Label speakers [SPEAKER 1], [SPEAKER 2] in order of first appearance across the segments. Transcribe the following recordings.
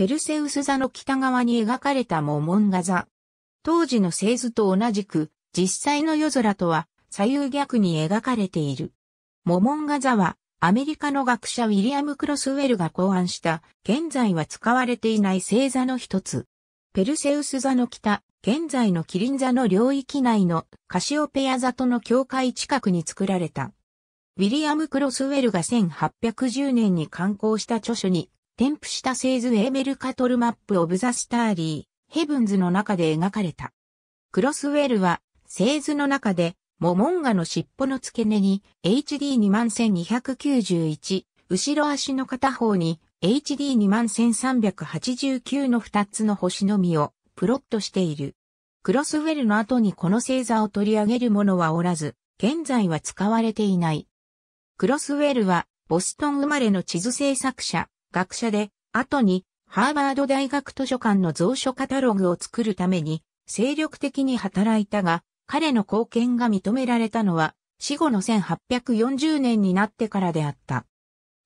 [SPEAKER 1] ペルセウス座の北側に描かれたモモンガ座。当時の製図と同じく、実際の夜空とは左右逆に描かれている。モモンガ座は、アメリカの学者ウィリアム・クロスウェルが考案した、現在は使われていない星座の一つ。ペルセウス座の北、現在のキリン座の領域内のカシオペア座との境界近くに作られた。ウィリアム・クロスウェルが1810年に刊行した著書に添付した製図エーメルカトルマップオブザスターリー、ヘブンズの中で描かれた。クロスウェルは、製図の中で、モモンガの尻尾の付け根に HD21291、後ろ足の片方に HD21389 の2つの星のみをプロットしている。クロスウェルの後にこの星座を取り上げる者はおらず、現在は使われていない。クロスウェルは、ボストン生まれの地図制作者、学者で、後にハーバード大学図書館の蔵書カタログを作るために精力的に働いたが、彼の貢献が認められたのは死後の1840年になってからであった。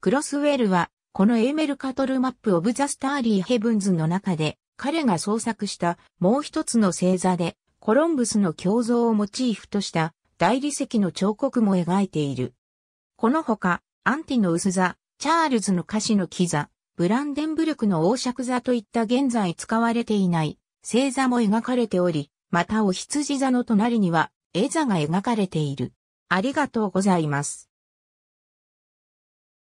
[SPEAKER 1] クロスウェルは、このエーメルカトルマップオブザスターリーヘブンズの中で、彼が創作したもう一つの星座で、コロンブスの胸像をモチーフとした大理石の彫刻も描いている。このほか、アンティの薄座、チャールズの歌詞のキザ、ブランデンブルクの王爵座といった現在使われていない星座も描かれており、またお羊座の隣には絵座が描かれている。ありがとうございます。